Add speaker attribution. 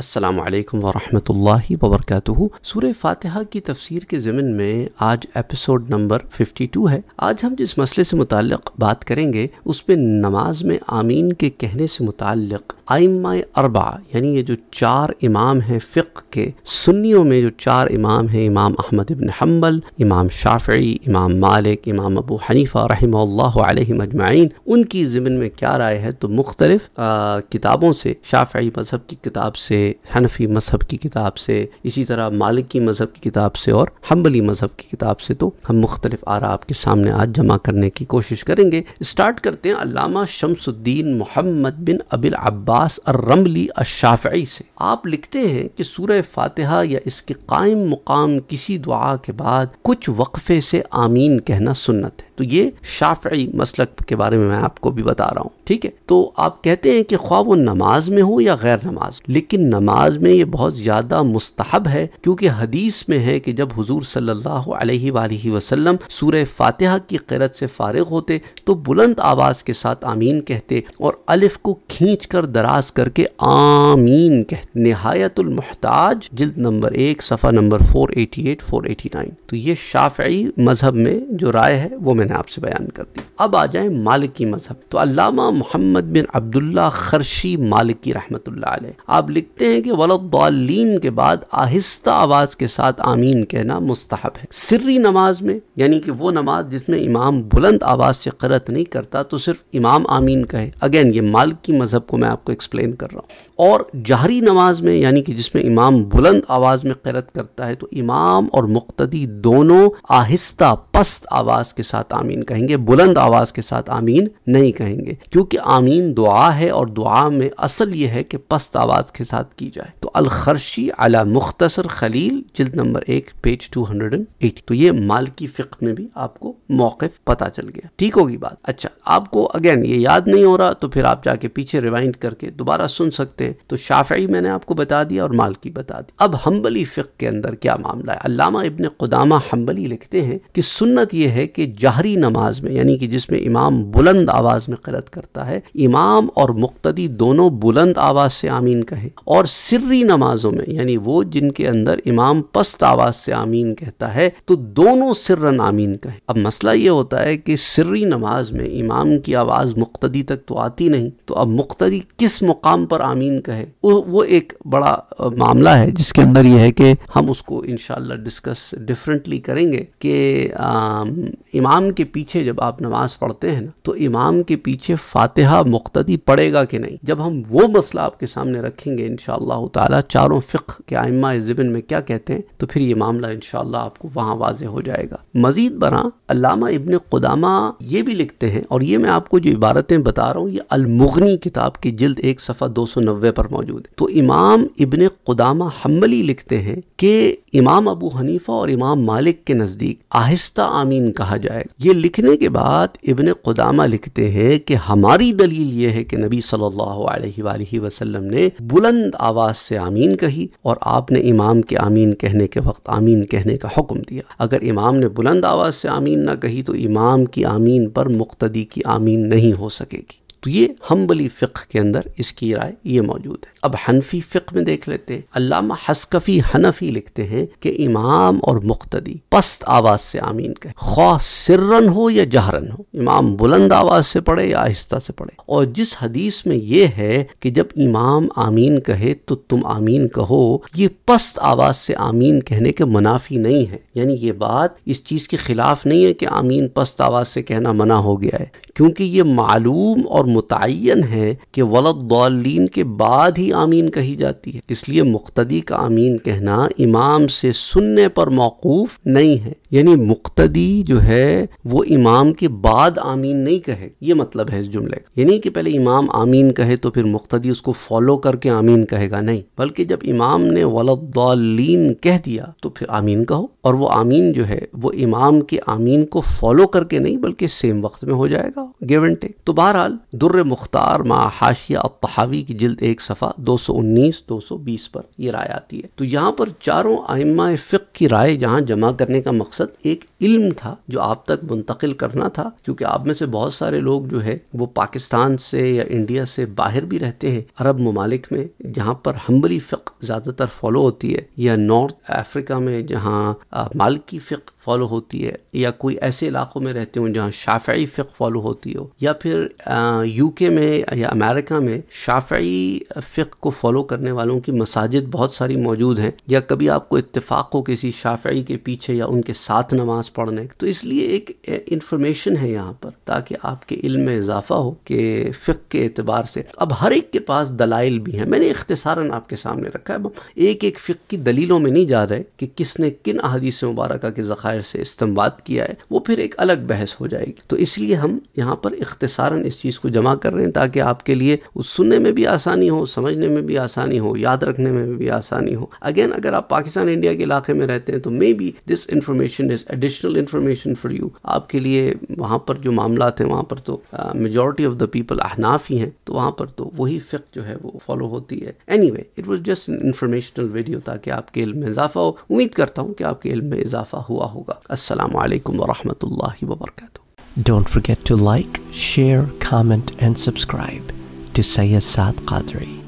Speaker 1: अस्सलाम वालेकुम वरहमतुल्लाहि वबरकातुहु सूर्य फातिहा की तफसीर के ज़मन में आज एपिसोड नंबर 52 है आज हम जिस मसले से मुतक बात करेंगे उसमें नमाज में आमीन के कहने से मुतक आइमा अरबा यानी ये जो चार इमाम हैं फ़िक के सुन्नियों में जो चार इमाम हैं इमाम अहमद इबन हम्बल इमाम शाफी इमाम मालिक इमाम अबू हनीफ़ा रही मजमाइन उनकी ज़मन में क्या राय है तो मुख्तलिफ़ किताबों से शाफी मज़हब की किताब से हनफी मज़हब की किताब से इसी तरह मालिकी मज़हब की किताब से और हम्बली मज़हब की किताब से तो हम मुख्तलिफ आरा आपके सामने आज जमा करने की कोशिश करेंगे स्टार्ट करते हैं अलामा शमसुद्दीन मोहम्मद बिन अबिल अब्बास रमली अशाफ़ी से आप लिखते हैं कि सूर फातहा या इसके कायम मुकाम किसी दुआ के बाद कुछ वक्फे से आमीन कहना सुन्नत है तो ये शाफी मसलक के बारे में मैं आपको भी बता रहा हूँ ठीक है तो आप कहते हैं कि ख्वाब वो नमाज में हो या गैर नमाज लेकिन नमाज में ये बहुत ज़्यादा मुस्तहब है क्योंकि हदीस में है कि जब हजूर सल्ला वसलम सूर्य की करत से फारिग होते तो बुलंद आवाज़ के साथ आमीन कहते और अलिफ को खींच कर दराज करके आमीन कह नहायतुलमहताज जिल्द नंबर एक सफ़ा number four eighty eight four eighty nine तो ये शाफी मज़हब में जो राय है वो मैंने मैंने आपसे बयान कर दी अब आ जाएं मालिकी मज़हब तो अल्लामा मोहम्मद बिन अब्दुल्ला खर्शी मालिकी रहमत आप लिखते हैं कि वलद्दालीन के बाद आहिस्ता आवाज़ के साथ आमीन कहना मुस्तहब है सिर्री नमाज में यानी कि वो नमाज जिसमें इमाम बुलंद आवाज़ से करत नहीं करता तो सिर्फ इमाम आमीन कहे अगेन ये मालिकी मज़हब को मैं आपको एक्सप्लेन कर रहा हूँ और जहरी नमाज में यानी कि जिसमें इमाम बुलंद आवाज़ में करत करता है तो इमाम और मुख्तदी दोनों आहिस्ता पस्त आवाज़ के साथ आमीन कहेंगे बुलंद आवाज आवाज़ के साथ आमीन नहीं कहेंगे क्योंकि आमीन दुआ है और दुआ में असल यह है कि पस्त आवाज़ के साथ की जाए तो अलखर्शी अला मुख्तसर खलील जिल्द नंबर एक page two hundred and eighty तो ये मालकी फ़िक में भी आपको मौकफ पता चल गया ठीक होगी बात अच्छा आपको अगेन ये याद नहीं हो रहा तो फिर आप जाके पीछे रिवाइंड करके दोबारा सुन सकते हैं तो शाफी मैंने आपको बता दिया और मालकी बता दी अब हम्बली फ़िक के अंदर क्या मामला है अलामा इबन खुदामा हम्बली लिखते हैं कि सुन्नत यह है कि जहरी नमाज में यानी कि जिसमें इमाम बुलंद आवाज़ में करत करता है इमाम और मुक्तदी दोनों बुलंद आवाज़ से आमीन कहें और सिर्री नमाजों में यानी वो जिनके अंदर इमाम पस्त आवाज़ से आमीन कहता है तो दोनों सिर्रन आमीन कहें अब मसला ये होता है कि सिर्री नमाज में इमाम की आवाज़ मुक्तदी तक तो आती नहीं तो अब मुक्तदी किस मुकाम पर आमीन कहे वो एक बड़ा मामला है जिसके अंदर यह है कि हम उसको इनशाला डिस्कस डिफरेंटली करेंगे कि इमाम के पीछे जब आप नमाज नमाज़ पढ़ते हैं ना तो इमाम के पीछे फातिहा मुख्तदी पड़ेगा कि नहीं जब हम वो मसला आपके सामने रखेंगे इन ताला तारों फ़िक्र के आइम्मा ज़िबिन में क्या कहते हैं तो फिर ये मामला इन आपको वहाँ वाज हो जाएगा मज़ीद बरा अलामा इबन खुदामा ये भी लिखते हैं और ये मैं आपको जो इबारतें बता रहा हूँ ये अलमुगनी किताब की जल्द एक सफ़ा दो सौ नब्बे पर मौजूद है तो इमाम इबन खुदामा हम्बली लिखते हैं कि इमाम अबू हनीफा और इमाम मालिक के नज़दीक आहिस्ता आमीन कहा जाएगा ये लिखने के बाद हज़रत इबन क़ुदामा लिखते हैं कि हमारी दलील ये है कि नबी सल्लल्लाहु अलैहि वसल्लम ने बुलंद आवाज़ से आमीन कही और आपने इमाम के आमीन कहने के वक्त आमीन कहने का हुक्म दिया अगर इमाम ने बुलंद आवाज़ से आमीन ना कही तो इमाम की आमीन पर मुख्तदी की आमीन नहीं हो सकेगी तो ये हम्बली फ़िक के अंदर इसकी राय ये मौजूद है अब हनफी फ़िक में देख लेते हैं अल्लामा हसकफ़ी हनफी लिखते हैं कि इमाम और मुख्तदी पस्त आवाज़ से आमीन कहे ख्वा सिर्रन हो या जहरन हो इमाम बुलंद आवाज़ से पढ़े या आहिस्ता से पढ़े और जिस हदीस में ये है कि जब इमाम आमीन कहे तो तुम आमीन कहो ये पस्त आवाज़ से आमीन कहने के मुनाफी नहीं है यानी ये बात इस चीज़ के खिलाफ नहीं है कि आमीन पस्त आवाज़ से कहना मना हो गया है क्योंकि ये मालूम और मुतन है कि वलद्दौलिन के बाद ही आमीन कही जाती है इसलिए मुख्तदी का आमीन कहना इमाम से सुनने पर मौकूफ़ नहीं है यानी मुख्तदी जो है वो इमाम के बाद आमीन नहीं कहे ये मतलब है इस जुमले का यानी कि पहले इमाम आमीन कहे तो फिर मुख्तदी उसको फॉलो करके आमीन कहेगा नहीं बल्कि जब इमाम ने वलद्दालीन कह दिया तो फिर आमीन कहो और वो आमीन जो है वो इमाम के आमीन को फॉलो करके नहीं बल्कि सेम वक्त में हो जाएगा गिव एंड टेक तो बहरहाल दुर्र मुख्तार मा हाशिया तहावी की जल्द एक सफ़ा 219 220 पर यह राय आती है तो यहाँ पर चारों आइम्मा फ़िक की राय जहाँ जमा करने का मकसद एक इल्म था जो आप तक मुंतकिल करना था क्योंकि आप में से बहुत सारे लोग जो है वो पाकिस्तान से या इंडिया से बाहर भी रहते हैं अरब ममालिक में जहाँ पर हम्बली फ़िक ज़्यादातर फॉलो होती है या नॉर्थ अफ्रीका में जहाँ मालकी फ़िक फॉलो होती है या कोई ऐसे इलाक़ों में रहते हों जहाँ शाफ़ी फ़िक फॉलो होती हो या फिर यूके में या अमेरिका में शाफ़ी फ़िक को फॉलो करने वालों की मसाजिद बहुत सारी मौजूद हैं या कभी आपको इतफाक़ हो किसी शाफ़ी के पीछे या उनके साथ नमाज पढ़ने तो इसलिए एक इन्फॉर्मेशन है यहाँ पर ताकि आपके इल्म में इजाफा हो कि फ़िक के अतबार से अब हर एक के पास दलाइल भी हैं मैंने इख्तसारा आपके सामने रखा है एक एक फ़िक की दलीलों में नहीं जा रहे कि किसने किन अहदीस मुबारक के ज़ायर से इस्तेमाल किया है वो फिर एक अलग बहस हो जाएगी तो इसलिए हम यहाँ पर इख्तसारा इस चीज़ को जमा कर रहे हैं ताकि आपके लिए उस सुनने में भी आसानी हो समझने में भी आसानी हो याद रखने में भी आसानी हो अगेन अगर आप पाकिस्तान इंडिया के इलाके में रहते हैं तो maybe this information is addition additional information for you आपके लिए वहाँ पर जो मामला हैं वहाँ पर तो मेजोरिटी ऑफ द पीपल अहनाफ ही हैं तो वहाँ पर तो वही फ़िक जो है वो फॉलो होती है anyway it was just informational video ताकि आपके इल्म में इजाफा हो उम्मीद करता हूँ कि आपके इल्म में इजाफा हुआ होगा असल वरहमल वबरकू Don't forget to like, share, comment, and subscribe to Sayyid Saad Qadri.